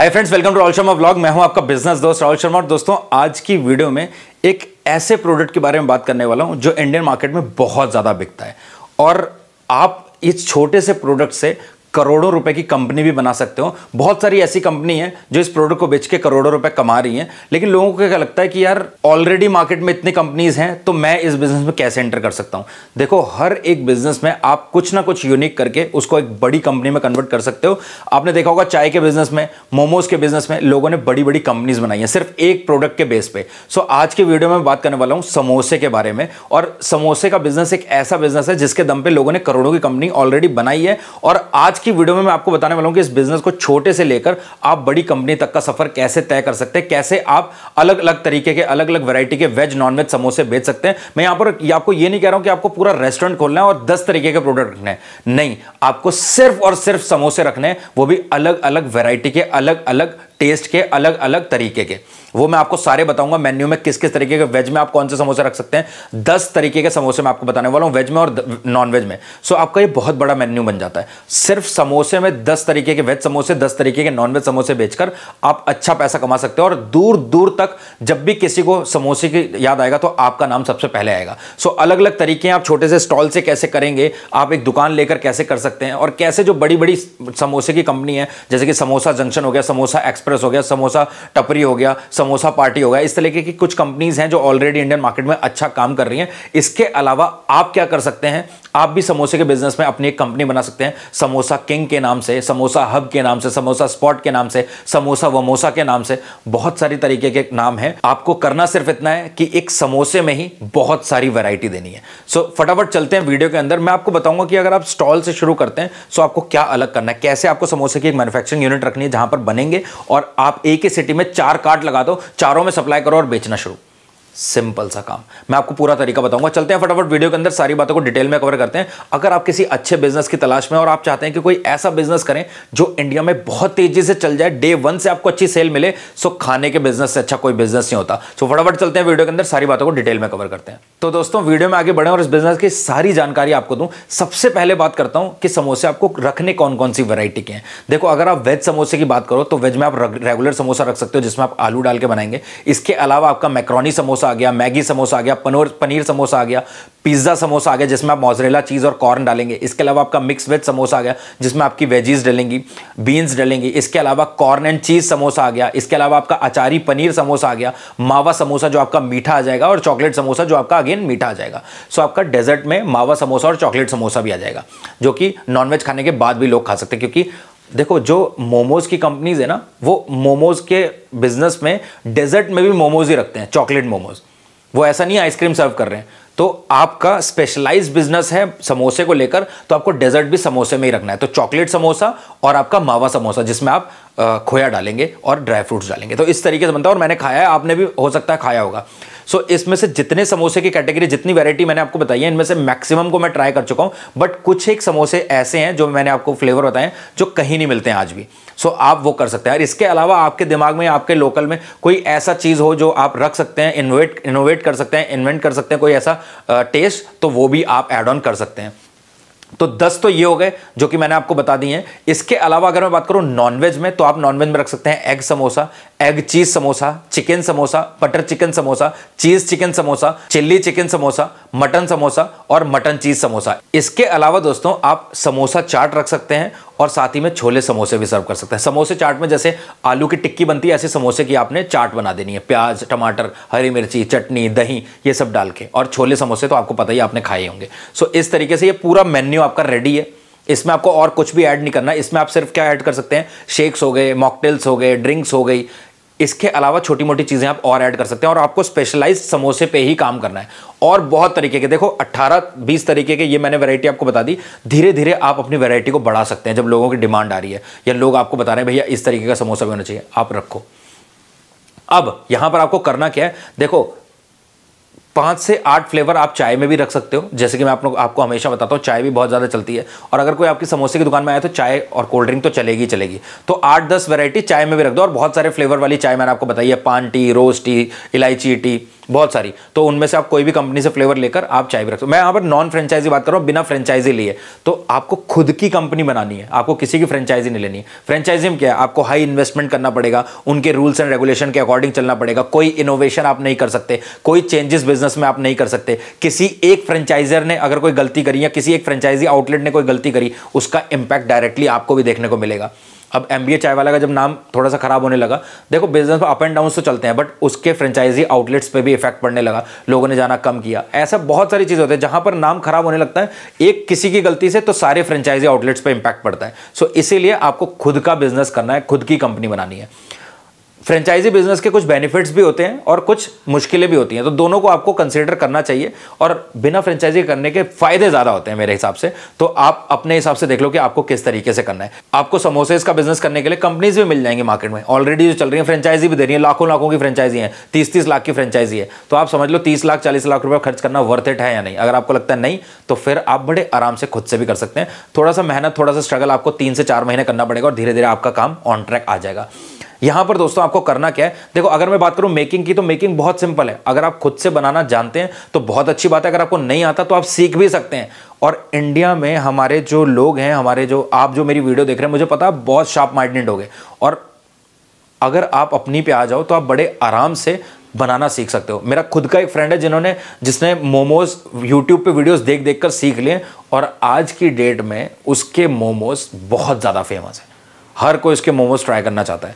Hi friends welcome to Rahul Sharma blog मैं हूं आपका बिजनेस दोस्त राहुल शर्मा और दोस्तों आज की वीडियो में एक ऐसे प्रोडक्ट के बारे में बात करने वाला हूं जो इंडियन मार्केट में बहुत ज़्यादा बिकता है और आप इस छोटे से प्रोडक्ट से करोड़ों रुपए की कंपनी भी बना सकते हो बहुत सारी ऐसी कंपनी है जो इस प्रोडक्ट को बेच के करोड़ों रुपए कमा रही है लेकिन लोगों को क्या लगता है कि यार ऑलरेडी मार्केट में इतनी कंपनीज हैं तो मैं इस बिजनेस में कैसे एंटर कर सकता हूँ देखो हर एक बिजनेस में आप कुछ ना कुछ यूनिक करके उसको एक बड़ी कंपनी में कन्वर्ट कर सकते हो आपने देखा होगा चाय के बिजनेस में मोमोज के बिजनेस में लोगों ने बड़ी बड़ी कंपनीज बनाई है सिर्फ एक प्रोडक्ट के बेस पे सो आज के वीडियो में बात करने वाला हूँ समोसे के बारे में और समोसे का बिजनेस एक ऐसा बिजनेस है जिसके दम पे लोगों ने करोड़ों की कंपनी ऑलरेडी बनाई है और आज की वीडियो में मैं आपको बताने वाला हूं कि इस बिजनेस को छोटे से लेकर आप बड़ी कंपनी तक का सफर कैसे तय कर सकते हैं कैसे आप अलग अलग तरीके के अलग अलग वैरायटी के वेज नॉनवेज समोसे बेच सकते हैं मैं यहां पर आपको यह नहीं कह रहा हूं कि आपको पूरा रेस्टोरेंट खोलना है और दस तरीके के प्रोडक्ट रखने नहीं आपको सिर्फ और सिर्फ समोसे रखने वो भी अलग अलग वेरायटी के अलग अलग टेस्ट के अलग अलग तरीके के वो मैं आपको सारे बताऊंगा मेन्यू में किस किस तरीके के वेज में आप कौन से समोसे रख सकते हैं दस तरीके के समोसे मैं आपको बताने वाला हूँ वेज में और नॉन वेज में सो आपका ये बहुत बड़ा मेन्यू बन जाता है सिर्फ समोसे में दस तरीके के वेज समोसे दस तरीके के नॉन वेज समोसे बेचकर आप अच्छा पैसा कमा सकते हो और दूर दूर तक जब भी किसी को समोसे की याद आएगा तो आपका नाम सबसे पहले आएगा सो अलग अलग तरीके आप छोटे से स्टॉल से कैसे करेंगे आप एक दुकान लेकर कैसे कर सकते हैं और कैसे जो बड़ी बड़ी समोसे की कंपनी है जैसे कि समोसा जंक्शन हो गया समोसा एक्सप्रेस एक्सप्रेस हो गया समोसा टपरी हो गया समोसा पार्टी हो गया इस तरीके की कुछ कंपनीज हैं जो ऑलरेडी इंडियन मार्केट में अच्छा काम कर रही हैं इसके अलावा आप क्या कर सकते हैं आप भी समोसे के बिजनेस में अपनी एक कंपनी बना सकते हैं समोसा किंग के नाम से समोसा हब के नाम से समोसा स्पॉट के नाम से समोसा वमोसा के नाम से बहुत सारी तरीके के नाम हैं आपको करना सिर्फ इतना है कि एक समोसे में ही बहुत सारी वैरायटी देनी है सो so, फटाफट चलते हैं वीडियो के अंदर मैं आपको बताऊंगा कि अगर आप स्टॉल से शुरू करते हैं सो आपको क्या अलग करना है कैसे आपको समोसे की एक मैन्युफैक्चरिंग यूनिट रखनी है जहां पर बनेंगे और और आप एक ही सिटी में चार कार्ड लगा दो चारों में सप्लाई करो और बेचना शुरू सिंपल सा काम मैं आपको पूरा तरीका बताऊंगा चलते हैं फटाफट वीडियो के अंदर सारी बातों को डिटेल में कवर करते हैं अगर आप किसी अच्छे बिजनेस की तलाश में और आप चाहते हैं कि कोई ऐसा बिजनेस करें जो इंडिया में बहुत तेजी से चल जाए डे वन से आपको अच्छी सेल मिले सो खाने के बिजनेस से अच्छा कोई बिजनेस नहीं होता सो फटाफट चलते हैं वीडियो के अंदर सारी बातों को डिटेल में कवर करते हैं तो दोस्तों वीडियो में आगे बढ़े और इस बिजनेस की सारी जानकारी आपको दूं सबसे पहले बात करता हूं कि समोसे आपको रखने कौन कौन सी वैरायटी के हैं देखो अगर आप वेज समोसे की बात करो तो वेज में आप रेगुलर समोसा रख सकते हो जिसमें आप आलू डाल के बनाएंगे इसके अलावा आपका मैक्रोनी समोसा समोसा आ गया मैगी समोसा आ गया पनोर पनीर समोसा आ गया पिज़्ज़ा समोसा आ गया जिसमें आप मोजरेला चीज़ और कॉर्न डालेंगे इसके अलावा आपका मिक्स वेज समोसा आ गया जिसमें आपकी वेजीज डलेंगी बीन्स डलेंगी इसके अलावा कॉर्न एंड चीज़ समोसा आ गया इसके अलावा आपका अचारी पनीर समोसा आ गया मावा समोसा जो आपका मीठा आ जाएगा और चॉकलेट समोसा जो आपका अगेन मीठा आ जाएगा सो आपका डेजर्ट में मावा समोसा और चॉकलेट समोसा भी आ जाएगा जो कि नॉनवेज खाने के बाद भी लोग खा सकते हैं क्योंकि देखो जो मोमोज की कंपनीज है ना वो मोमोज के बिजनेस में डेजर्ट में भी मोमोज ही रखते हैं चॉकलेट मोमोज वो ऐसा नहीं आइसक्रीम सर्व कर रहे हैं तो आपका स्पेशलाइज बिजनेस है समोसे को लेकर तो आपको डेजर्ट भी समोसे में ही रखना है तो चॉकलेट समोसा और आपका मावा समोसा जिसमें आप खोया डालेंगे और ड्राई फ्रूट्स डालेंगे तो इस तरीके से बनता है और मैंने खाया है आपने भी हो सकता है खाया होगा सो so, इसमें से जितने समोसे की कैटेगरी जितनी वैरायटी मैंने आपको बताई है इनमें से मैक्सिमम को मैं ट्राई कर चुका हूँ बट कुछ एक समोसे ऐसे हैं जो मैंने आपको फ्लेवर बताए जो कहीं नहीं मिलते हैं आज भी सो आप वो कर सकते हैं और इसके अलावा आपके दिमाग में आपके लोकल में कोई ऐसा चीज़ हो जो आप रख सकते हैं इनोवेट इनोवेट कर सकते हैं इन्वेंट कर सकते हैं कोई ऐसा टेस्ट तो वो भी आप ऐड ऑन कर सकते हैं तो दस तो ये हो गए जो कि मैंने आपको बता दी हैं इसके अलावा अगर मैं बात करूं नॉनवेज में तो आप नॉनवेज में रख सकते हैं egg samosa egg cheese samosa chicken samosa butter chicken samosa cheese chicken samosa chilli chicken samosa mutton samosa और मटन चीज समोसा इसके अलावा दोस्तों आप समोसा चाट रख सकते हैं और साथ ही में छोले समोसे भी सर्व कर सकते हैं समोसे चाट में जैसे आलू की टिक्की बनती है ऐसे समोसे की आपने चाट बना देनी है प्याज टमाटर हरी मिर्ची चटनी दही ये सब डाल के और छोले समोसे तो आपको पता ही आपने खाए होंगे सो इस तरीके से ये पूरा मेन्यू मेन्यू आपका रेडी है इसमें आपको और कुछ भी ऐड नहीं करना इसमें आप सिर्फ क्या ऐड कर सकते हैं शेक्स हो गए मॉकटेल्स हो गए ड्रिंक्स हो गई इसके अलावा छोटी मोटी चीज़ें आप और ऐड कर सकते हैं और आपको स्पेशलाइज समोसे पे ही काम करना है और बहुत तरीके के देखो 18 20 तरीके के ये मैंने वैरायटी आपको बता दी धीरे धीरे आप अपनी वैरायटी को बढ़ा सकते हैं जब लोगों की डिमांड आ रही है या लोग आपको बता रहे हैं भैया इस तरीके का समोसा भी होना चाहिए आप रखो अब यहां पर आपको करना क्या है देखो पाँच से आठ फ्लेवर आप चाय में भी रख सकते हो जैसे कि मैं आप लोग आपको हमेशा बताता हूँ चाय भी बहुत ज़्यादा चलती है और अगर कोई आपकी समोसे की दुकान में आया तो चाय और कोल्ड ड्रिंक तो चलेगी ही चलेगी तो आठ दस वैरायटी चाय में भी रख दो और बहुत सारे फ्लेवर वाली चाय मैंने आपको बताई है पान टी रोज टी इलायची टी बहुत सारी तो उनमें से आप कोई भी कंपनी से फ्लेवर लेकर आप चाय भी रख सकते हो मैं यहाँ पर नॉन फ्रेंचाइजी बात कर रहा हूँ बिना फ्रेंचाइजी लिए तो आपको खुद की कंपनी बनानी है आपको किसी की फ्रेंचाइजी नहीं लेनी है फ्रेंचाइजी में क्या है आपको हाई इन्वेस्टमेंट करना पड़ेगा उनके रूल्स एंड रेगुलेशन के अकॉर्डिंग चलना पड़ेगा कोई इनोवेशन आप नहीं कर सकते कोई चेंजेस बिजनेस में आप नहीं कर सकते किसी एक फ्रेंचाइजर ने अगर कोई गलती करी या किसी एक फ्रेंचाइजी आउटलेट ने कोई गलती करी उसका इंपैक्ट डायरेक्टली आपको भी देखने को मिलेगा अब एम बी ए चाय वाला का जब नाम थोड़ा सा खराब होने लगा देखो बिजनेस में अप एंड डाउन तो चलते हैं बट उसके फ्रेंचाइजी आउटलेट्स पे भी भी इफेक्ट पड़ने लगा लोगों ने जाना कम किया ऐसा बहुत सारी चीज़ होती है जहाँ पर नाम खराब होने लगता है एक किसी की गलती से तो सारे फ्रेंचाइजी आउटलेट्स पर इंपैक्ट पड़ता है सो इसीलिए आपको खुद का बिजनेस करना है खुद की कंपनी बनानी है फ्रेंचाइजी बिजनेस के कुछ बेनिफिट्स भी होते हैं और कुछ मुश्किलें भी होती हैं तो दोनों को आपको कंसिडर करना चाहिए और बिना फ्रेंचाइजी करने के फायदे ज़्यादा होते हैं मेरे हिसाब से तो आप अपने हिसाब से देख लो कि आपको किस तरीके से करना है आपको समोसेज का बिजनेस करने के लिए कंपनीज भी मिल जाएंगी मार्केट में ऑलरेडी जो चल रही है फ्रेंचाइजी भी दे रही है लाखों लाखों की फ्रेंचाइजी है तीस तीस लाख की फ्रेंचाइजी है तो आप समझ लो तीस लाख चालीस लाख रुपया खर्च करना वर्थ इट है या नहीं अगर आपको लगता है नहीं तो फिर आप बड़े आराम से खुद से भी कर सकते हैं थोड़ा सा मेहनत थोड़ा सा स्ट्रगल आपको तीन से चार महीने करना पड़ेगा और धीरे धीरे आपका काम ऑन ट्रैक आ जाएगा यहां पर दोस्तों आपको करना क्या है देखो अगर मैं बात करूं मेकिंग की तो मेकिंग बहुत सिंपल है अगर आप खुद से बनाना जानते हैं तो बहुत अच्छी बात है अगर आपको नहीं आता तो आप सीख भी सकते हैं और इंडिया में हमारे जो लोग हैं हमारे जो आप जो मेरी वीडियो देख रहे हैं मुझे पता बहुत शार्प माइंडेड हो गए और अगर आप अपनी पे आ जाओ तो आप बड़े आराम से बनाना सीख सकते हो मेरा खुद का एक फ्रेंड है जिन्होंने जिसने मोमोज यूट्यूब पे वीडियोस देख देख कर सीख लिए और आज की डेट में उसके मोमोज बहुत ज़्यादा फेमस है हर कोई उसके मोमोज ट्राई करना चाहता है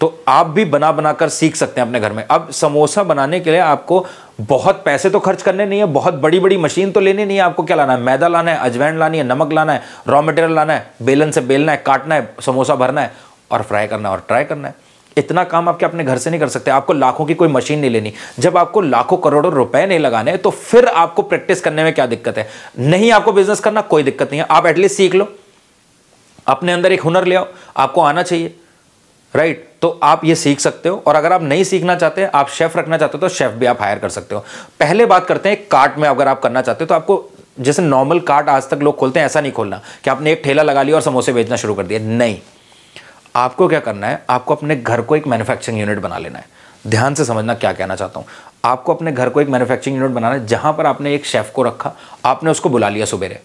तो आप भी बना बनाकर सीख सकते हैं अपने घर में अब समोसा बनाने के लिए आपको बहुत पैसे तो खर्च करने नहीं है बहुत बड़ी बड़ी मशीन तो लेनी नहीं है आपको क्या लाना है मैदा लाना है अजवैन लानी है नमक लाना है रॉ मटेरियल लाना है बेलन से बेलना है काटना है समोसा भरना है और फ्राई करना है और ट्राई करना है इतना काम आपके अपने घर से नहीं कर सकते आपको लाखों की कोई मशीन नहीं लेनी जब आपको लाखों करोड़ों रुपए नहीं लगाने तो फिर आपको प्रैक्टिस करने में क्या दिक्कत है नहीं आपको बिजनेस करना कोई दिक्कत नहीं है आप एटलीस्ट सीख लो अपने अंदर एक हुनर ले आओ आपको आना चाहिए राइट right. तो आप ये सीख सकते हो और अगर आप नहीं सीखना चाहते आप शेफ रखना चाहते हो तो शेफ भी आप हायर कर सकते हो पहले बात करते हैं कार्ट में अगर आप करना चाहते हो तो आपको जैसे नॉर्मल कार्ट आज तक लोग खोलते हैं ऐसा नहीं खोलना कि आपने एक ठेला लगा लिया और समोसे बेचना शुरू कर दिया नहीं आपको क्या करना है आपको अपने घर को एक मैन्युफैक्चरिंग यूनिट बना लेना है ध्यान से समझना क्या कहना चाहता हूँ आपको अपने घर को एक मैन्युफैक्चरिंग यूनिट बनाना है जहाँ पर आपने एक शेफ़ को रखा आपने उसको बुला लिया सुबेरे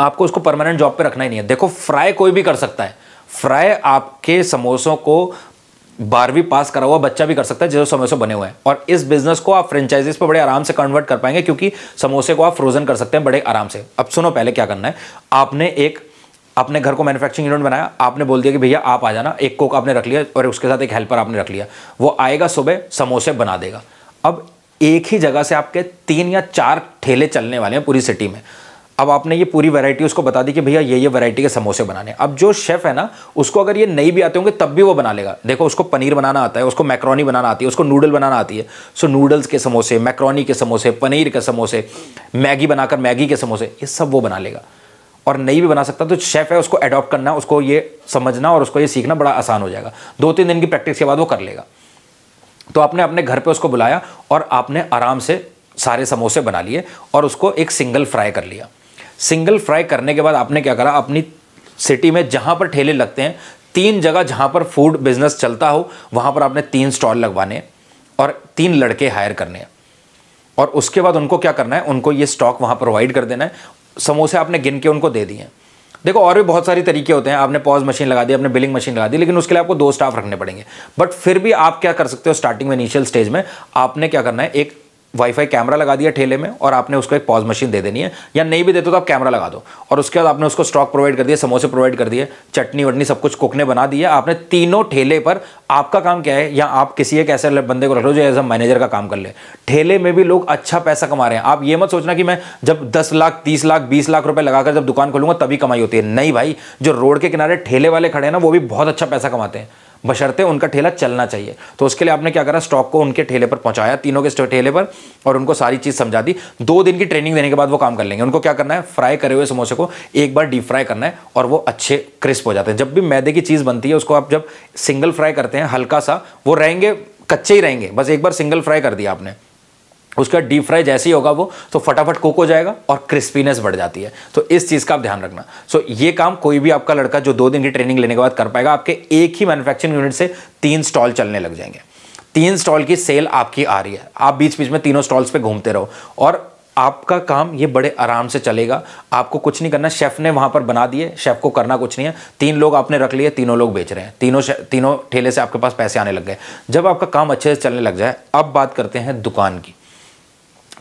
आपको उसको परमानेंट जॉब पर रखना ही नहीं है देखो फ्राई कोई भी कर सकता है फ्राई आपके समोसों को बारहवीं पास करा हुआ बच्चा भी कर सकता है जो समोसे बने हुए हैं और इस बिजनेस को आप फ्रेंचाइजीज पर बड़े आराम से कन्वर्ट कर पाएंगे क्योंकि समोसे को आप फ्रोजन कर सकते हैं बड़े आराम से अब सुनो पहले क्या करना है आपने एक अपने घर को मैन्युफैक्चरिंग यूनिट बनाया आपने बोल दिया कि भैया आप आ जाना एक कोक आपने रख लिया और उसके साथ एक हेल्पर आपने रख लिया वो आएगा सुबह समोसे बना देगा अब एक ही जगह से आपके तीन या चार ठेले चलने वाले हैं पूरी सिटी में अब आपने ये पूरी वैरायटी उसको बता दी कि भैया ये ये वैरायटी के समोसे बनाने अब जो शेफ़ है ना उसको अगर ये नहीं भी आते होंगे तब भी वो बना लेगा देखो उसको पनीर बनाना आता है उसको मैक्रोनी बनाना आती है उसको नूडल बनाना आती है सो नूडल्स के समोसे मैक्रोनी के समोसे पनीर के समोसे मैगी बनाकर मैगी के समोसे ये सब वो बना लेगा और नहीं भी बना सकता तो शेफ़ है उसको अडॉप्ट करना उसको ये समझना और उसको ये सीखना बड़ा आसान हो जाएगा दो तीन दिन की प्रैक्टिस के बाद वो कर लेगा तो आपने अपने घर पे उसको बुलाया और आपने आराम से सारे समोसे बना लिए और उसको एक सिंगल फ्राई कर लिया सिंगल फ्राई करने के बाद आपने क्या करा अपनी सिटी में जहाँ पर ठेले लगते हैं तीन जगह जहाँ पर फूड बिजनेस चलता हो वहाँ पर आपने तीन स्टॉल लगवाने और तीन लड़के हायर करने हैं और उसके बाद उनको क्या करना है उनको ये स्टॉक वहाँ प्रोवाइड कर देना है समोसे आपने गिन के उनको दे दिए देखो और भी बहुत सारे तरीके होते हैं आपने पॉज मशीन लगा दी आपने बिलिंग मशीन लगा दी लेकिन उसके लिए आपको दो स्टाफ रखने पड़ेंगे बट फिर भी आप क्या कर सकते हो स्टार्टिंग में इनिशियल स्टेज में आपने क्या करना है एक वाईफाई कैमरा लगा दिया ठेले में और आपने उसको एक पॉज मशीन दे देनी है या नहीं भी देते तो आप कैमरा लगा दो और उसके बाद आपने उसको स्टॉक प्रोवाइड कर दिया समोसे प्रोवाइड कर दिए चटनी वटनी सब कुछ कुकने बना दिया आपने तीनों ठेले पर आपका काम क्या है या आप किसी एक ऐसे बंदे को रख लो जो एज अ मैनेजर का काम कर ले ठेले में भी लोग अच्छा पैसा कमा रहे हैं आप ये मत सोचना कि मैं जब दस लाख तीस लाख बीस लाख रुपये लगाकर जब दुकान खोलूंगा तभी कमाई होती है नहीं भाई जो रोड के किनारे ठेले वाले खड़े हैं ना वो भी बहुत अच्छा पैसा कमाते हैं बशर्ते उनका ठेला चलना चाहिए तो उसके लिए आपने क्या करा स्टॉक को उनके ठेले पर पहुंचाया तीनों के ठेले पर और उनको सारी चीज़ समझा दी दो दिन की ट्रेनिंग देने के बाद वो काम कर लेंगे उनको क्या करना है फ्राई करे हुए समोसे को एक बार डीप फ्राई करना है और वो अच्छे क्रिस्प हो जाते हैं जब भी मैदे की चीज़ बनती है उसको आप जब सिंगल फ्राई करते हैं हल्का सा वो रहेंगे कच्चे ही रहेंगे बस एक बार सिंगल फ्राई कर दिया आपने उसका डीप फ्राई जैसे ही होगा वो तो फटाफट कुक हो जाएगा और क्रिस्पीनेस बढ़ जाती है तो इस चीज़ का आप ध्यान रखना सो so, ये काम कोई भी आपका लड़का जो दो दिन की ट्रेनिंग लेने के बाद कर पाएगा आपके एक ही मैन्युफैक्चरिंग यूनिट से तीन स्टॉल चलने लग जाएंगे तीन स्टॉल की सेल आपकी आ रही है आप बीच बीच में तीनों स्टॉल्स पर घूमते रहो और आपका काम ये बड़े आराम से चलेगा आपको कुछ नहीं करना शेफ़ ने वहाँ पर बना दिए शेफ़ को करना कुछ नहीं है तीन लोग आपने रख लिए तीनों लोग बेच रहे हैं तीनों तीनों ठेले से आपके पास पैसे आने लग गए जब आपका काम अच्छे से चलने लग जाए अब बात करते हैं दुकान की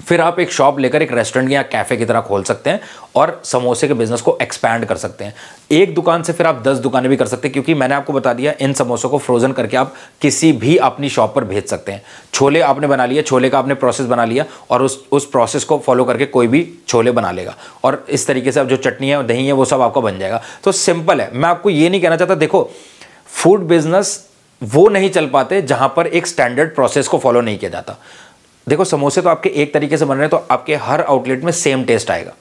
फिर आप एक शॉप लेकर एक रेस्टोरेंट या कैफ़े की तरह खोल सकते हैं और समोसे के बिज़नेस को एक्सपैंड कर सकते हैं एक दुकान से फिर आप दस दुकानें भी कर सकते हैं क्योंकि मैंने आपको बता दिया इन समोसों को फ्रोज़न करके आप किसी भी अपनी शॉप पर भेज सकते हैं छोले आपने बना लिया छोले का आपने प्रोसेस बना लिया और उस उस प्रोसेस को फॉलो करके कोई भी छोले बना लेगा और इस तरीके से आप जो चटनी है दही है वो सब आपका बन जाएगा तो सिंपल है मैं आपको ये नहीं कहना चाहता देखो फूड बिज़नेस वो नहीं चल पाते जहाँ पर एक स्टैंडर्ड प्रोसेस को फॉलो नहीं किया जाता देखो समोसे तो आपके एक तरीके से बन रहे हैं तो आपके हर आउटलेट में सेम टेस्ट आएगा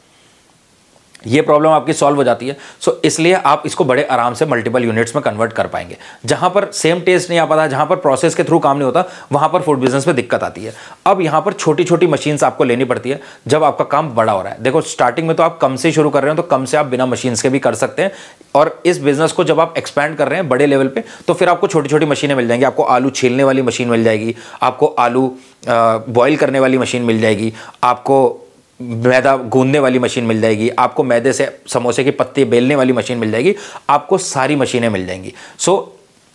ये प्रॉब्लम आपकी सॉल्व हो जाती है सो so, इसलिए आप इसको बड़े आराम से मल्टीपल यूनिट्स में कन्वर्ट कर पाएंगे जहाँ पर सेम टेस्ट नहीं आ पाता जहाँ पर प्रोसेस के थ्रू काम नहीं होता वहाँ पर फूड बिजनेस में दिक्कत आती है अब यहाँ पर छोटी छोटी मशीन्स आपको लेनी पड़ती है जब आपका काम बड़ा हो रहा है देखो स्टार्टिंग में तो आप कम से शुरू कर रहे हो तो कम से आप बिना मशीन्स के भी कर सकते हैं और इस बिजनेस को जब आप एक्सपैंड कर रहे हैं बड़े लेवल पर तो फिर आपको छोटी छोटी मशीनें मिल जाएंगी आपको आलू छीलने वाली मशीन मिल जाएगी आपको आलू बॉयल करने वाली मशीन मिल जाएगी आपको मैदा गूंदने वाली मशीन मिल जाएगी आपको मैदे से समोसे की पत्ती बेलने वाली मशीन मिल जाएगी आपको सारी मशीनें मिल जाएंगी सो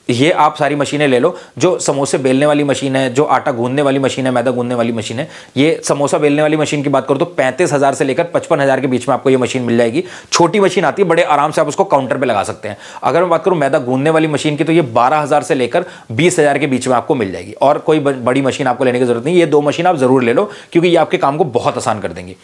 ये आप सारी मशीनें ले लो जो समोसे बेलने वाली मशीन है जो आटा गूंदने वाली मशीन है मैदा गूंदने वाली मशीन है ये समोसा बेलने वाली मशीन की बात करो तो पैंतीस हज़ार से लेकर पचपन हज़ार के बीच में आपको ये मशीन मिल जाएगी छोटी मशीन आती है बड़े आराम से आप उसको काउंटर पर लगा सकते हैं अगर मैं बात करूँ मैदा गूंदने वाली मशीन की तो ये बारह से लेकर बीस के बीच में आपको मिल जाएगी और कोई बड़ी मशीन आपको लेने की जरूरत नहीं ये दो मशीन आप ज़रूर ले लो क्योंकि ये आपके काम को बहुत आसान कर देंगी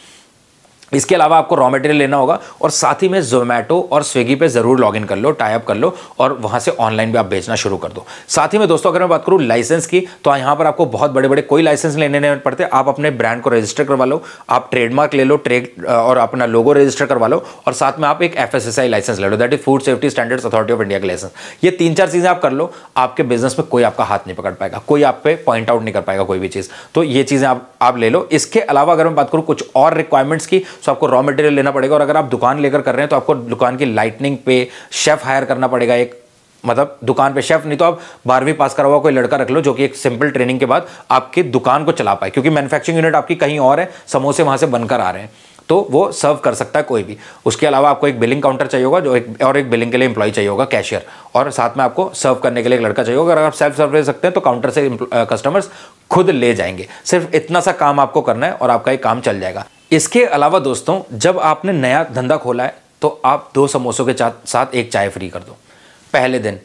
इसके अलावा आपको रॉ मटेरियल लेना होगा और साथ ही में जोमेटो और स्विगी पे ज़रूर लॉगिन कर लो टाइप कर लो और वहाँ से ऑनलाइन भी आप बेचना शुरू कर दो साथ ही में दोस्तों अगर मैं बात करूँ लाइसेंस की तो यहाँ पर आपको बहुत बड़े बड़े कोई लाइसेंस लेने नहीं पड़ते आप अपने ब्रांड को रजिस्टर करवा लो आप ट्रेडमार्क ले लो ट्रेड और अपना लोगो रजिस्टर करवा लो और साथ में आप एक एफ लाइसेंस ले लो that is food safety standards authority of India का लाइसेंस ये तीन चार चीज़ें आप कर लो आपके बिजनेस में कोई आपका हाथ नहीं पकड़ पाएगा कोई आप पे पॉइंट आउट नहीं कर पाएगा कोई भी चीज़ तो ये चीज़ें आप ले लो इसके अलावा अगर मैं बात करूँ कुछ और रिक्वायरमेंट्स की सो आपको रॉ मटेरियल लेना पड़ेगा और अगर आप दुकान लेकर कर रहे हैं तो आपको दुकान की लाइटनिंग पे शेफ़ हायर करना पड़ेगा एक मतलब दुकान पे शेफ नहीं तो आप बारहवीं पास करा हुआ कोई लड़का रख लो जो कि एक सिंपल ट्रेनिंग के बाद आपकी दुकान को चला पाए क्योंकि मैन्युफैक्चरिंग यूनिट आपकी कहीं और है समोसे वहाँ से बनकर आ रहे हैं तो वो सर्व कर सकता है कोई भी उसके अलावा आपको एक बिलिंग काउंटर चाहिए होगा जो एक और एक बिलिंग के लिए इंप्लॉई चाहिए होगा कैशियर और साथ में आपको सर्व करने के लिए एक लड़का चाहिए होगा अगर आप सेल्फ सर्व ले सकते हैं तो काउंटर से कस्टमर्स खुद ले जाएंगे सिर्फ इतना सा काम आपको करना है और आपका एक काम चल जाएगा इसके अलावा दोस्तों जब आपने नया धंधा खोला है तो आप दो समोसों के साथ एक चाय फ्री कर दो पहले दिन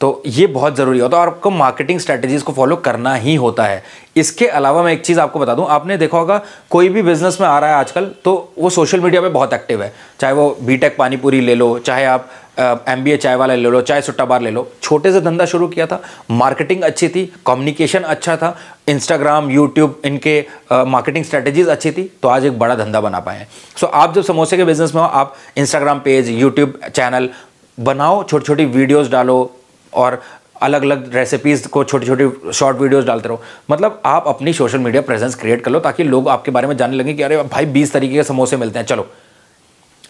तो ये बहुत ज़रूरी होता है और आपको मार्केटिंग स्ट्रैटेजीज़ को फॉलो करना ही होता है इसके अलावा मैं एक चीज़ आपको बता दूं आपने देखा होगा कोई भी बिज़नेस में आ रहा है आजकल तो वो सोशल मीडिया पे बहुत एक्टिव है चाहे वो बीटेक पानीपुरी ले लो चाहे आप एम बी ए चाय वाला ले लो चाय सुट्टा बार ले लो छोटे से धंधा शुरू किया था मार्केटिंग अच्छी थी कम्युनिकेशन अच्छा था इंस्टाग्राम यूट्यूब इनके मार्केटिंग स्ट्रेटजीज अच्छी थी तो आज एक बड़ा धंधा बना पाए हैं सो आप जब समोसे के बिजनेस में हो आप इंस्टाग्राम पेज यूट्यूब चैनल बनाओ छोटी छोटी वीडियोज़ डालो और अलग अलग रेसिपीज़ को छोटी छोटी शॉर्ट वीडियोस डालते रहो मतलब आप अपनी सोशल मीडिया प्रेजेंस क्रिएट कर लो ताकि लोग आपके बारे में जानने लगे कि अरे भाई बीस तरीके के समोसे मिलते हैं चलो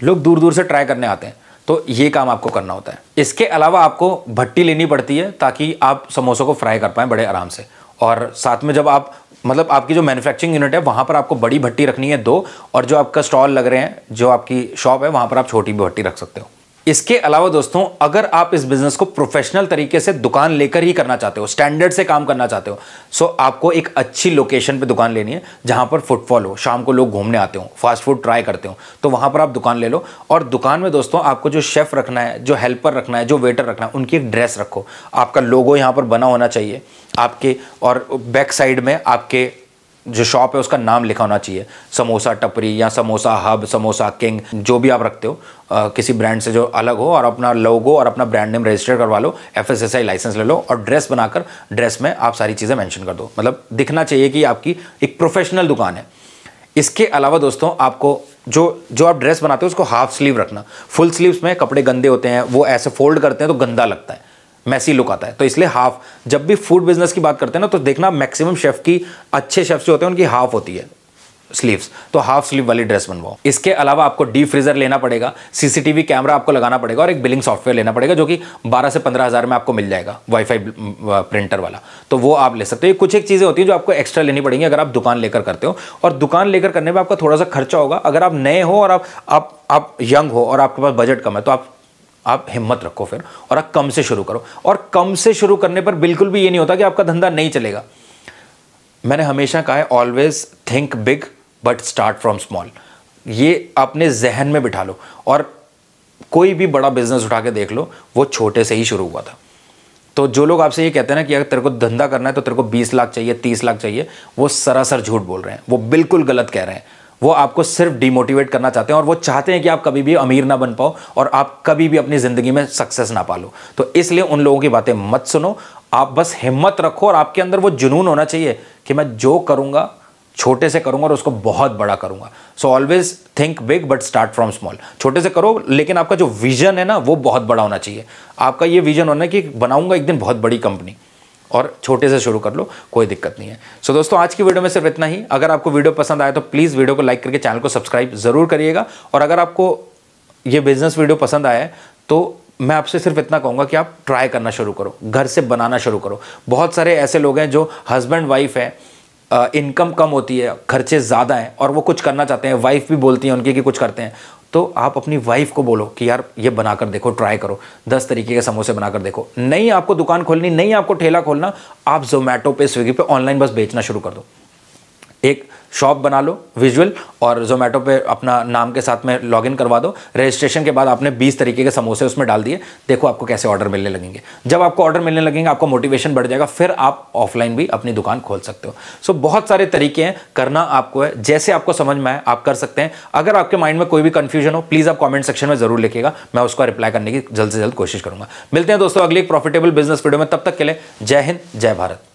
लोग दूर दूर से ट्राई करने आते हैं तो ये काम आपको करना होता है इसके अलावा आपको भट्टी लेनी पड़ती है ताकि आप समोसों को फ्राई कर पाएँ बड़े आराम से और साथ में जब आप मतलब आपकी जो मैन्युफैक्चरिंग यूनिट है वहाँ पर आपको बड़ी भट्टी रखनी है दो और जो आपका स्टॉल लग रहे हैं जो आपकी शॉप है वहाँ पर आप छोटी भी भट्टी रख सकते हो इसके अलावा दोस्तों अगर आप इस बिजनेस को प्रोफेशनल तरीके से दुकान लेकर ही करना चाहते हो स्टैंडर्ड से काम करना चाहते हो सो आपको एक अच्छी लोकेशन पे दुकान लेनी है जहां पर फुटफॉल हो शाम को लोग घूमने आते हो फास्ट फूड ट्राई करते हो तो वहां पर आप दुकान ले लो और दुकान में दोस्तों आपको जो शेफ रखना है जो हेल्पर रखना है जो वेटर रखना है उनकी एक ड्रेस रखो आपका लोगो यहाँ पर बना होना चाहिए आपके और बैक साइड में आपके जो शॉप है उसका नाम लिखा होना चाहिए समोसा टपरी या समोसा हब समोसा किंग जो भी आप रखते हो आ, किसी ब्रांड से जो अलग हो और अपना लोगो और अपना ब्रांड नेम रजिस्टर करवा लो एफ लाइसेंस ले लो और ड्रेस बनाकर ड्रेस में आप सारी चीज़ें मैंशन कर दो मतलब दिखना चाहिए कि आपकी एक प्रोफेशनल दुकान है इसके अलावा दोस्तों आपको जो जो आप ड्रेस बनाते हो उसको हाफ स्लीव रखना फुल स्लीव्स में कपड़े गंदे होते हैं वो ऐसे फोल्ड करते हैं तो गंदा लगता है मैसी लुक आता है तो इसलिए हाफ जब भी फूड बिजनेस की बात करते हैं ना तो देखना मैक्सिमम शेफ की अच्छे शेफ जो होते हैं उनकी हाफ होती है स्लीव्स तो हाफ स्लीव वाली ड्रेस बनवाओ इसके अलावा आपको डीप फ्रीजर लेना पड़ेगा सीसीटीवी कैमरा आपको लगाना पड़ेगा और एक बिलिंग सॉफ्टवेयर लेना पड़ेगा जो कि 12 से पंद्रह हज़ार में आपको मिल जाएगा वाईफाई प्रिंटर वाला तो वो आप ले सकते हो ये कुछ एक चीज़ें होती हैं जो आपको एक्स्ट्रा लेनी पड़ेंगी अगर आप दुकान लेकर करते हो और दुकान लेकर करने में आपका थोड़ा सा खर्चा होगा अगर आप नए हो और आप आप, आप यंग हो और आपके पास बजट कम है तो आप आप हिम्मत रखो फिर और आप कम से शुरू करो और कम से शुरू करने पर बिल्कुल भी ये नहीं होता कि आपका धंधा नहीं चलेगा मैंने हमेशा कहा है always think big but start from small ये अपने जहन में बिठा लो और कोई भी बड़ा बिजनेस उठा के देख लो वो छोटे से ही शुरू हुआ था तो जो लोग आपसे ये कहते हैं ना कि अगर तेरे को धंधा करना है तो तेरे को 20 लाख चाहिए 30 लाख चाहिए वो सरासर झूठ बोल रहे हैं वो बिल्कुल गलत कह रहे हैं वो आपको सिर्फ डिमोटिवेट करना चाहते हैं और वो चाहते हैं कि आप कभी भी अमीर ना बन पाओ और आप कभी भी अपनी ज़िंदगी में सक्सेस ना पा लो तो इसलिए उन लोगों की बातें मत सुनो आप बस हिम्मत रखो और आपके अंदर वो जुनून होना चाहिए कि मैं जो करूँगा छोटे से करूंगा और उसको बहुत बड़ा करूंगा so always think big but start from small छोटे से करो लेकिन आपका जो विजन है ना वो बहुत बड़ा होना चाहिए आपका ये विजन होना है कि बनाऊंगा एक दिन बहुत बड़ी कंपनी और छोटे से शुरू कर लो कोई दिक्कत नहीं है सो so दोस्तों आज की वीडियो में सिर्फ इतना ही अगर आपको वीडियो पसंद आए तो प्लीज़ वीडियो को लाइक करके चैनल को सब्सक्राइब ज़रूर करिएगा और अगर आपको ये बिज़नेस वीडियो पसंद आया है तो मैं आपसे सिर्फ इतना कहूँगा कि आप ट्राई करना शुरू करो घर से बनाना शुरू करो बहुत सारे ऐसे लोग हैं जो हस्बैंड वाइफ है इनकम कम होती है खर्चे ज़्यादा हैं और वो कुछ करना चाहते हैं वाइफ भी बोलती हैं उनकी कि कुछ करते हैं तो आप अपनी वाइफ को बोलो कि यार ये बनाकर देखो ट्राई करो दस तरीके के समोसे बनाकर देखो नहीं आपको दुकान खोलनी नहीं आपको ठेला खोलना आप जोमेटो पे स्विगी पे ऑनलाइन बस बेचना शुरू कर दो एक शॉप बना लो विजुअल और जोमेटो पे अपना नाम के साथ में लॉगिन करवा दो रजिस्ट्रेशन के बाद आपने 20 तरीके के समोसे उसमें डाल दिए देखो आपको कैसे ऑर्डर मिलने लगेंगे जब आपको ऑर्डर मिलने लगेंगे आपका मोटिवेशन बढ़ जाएगा फिर आप ऑफलाइन भी अपनी दुकान खोल सकते हो सो बहुत सारे तरीके हैं करना आपको है जैसे आपको समझ में आए आप कर सकते हैं अगर आपके माइंड में कोई भी कन्फ्यूजन हो प्लीज़ आप कॉमेंट सेक्शन में जरूर लिखेगा मैं उसका रिप्लाई करने की जल्द से जल्द कोशिश करूँगा मिलते हैं दोस्तों अगले एक प्रॉफिटेबल बिजनेस वीडियो में तब तक के लिए जय हिंद जय भारत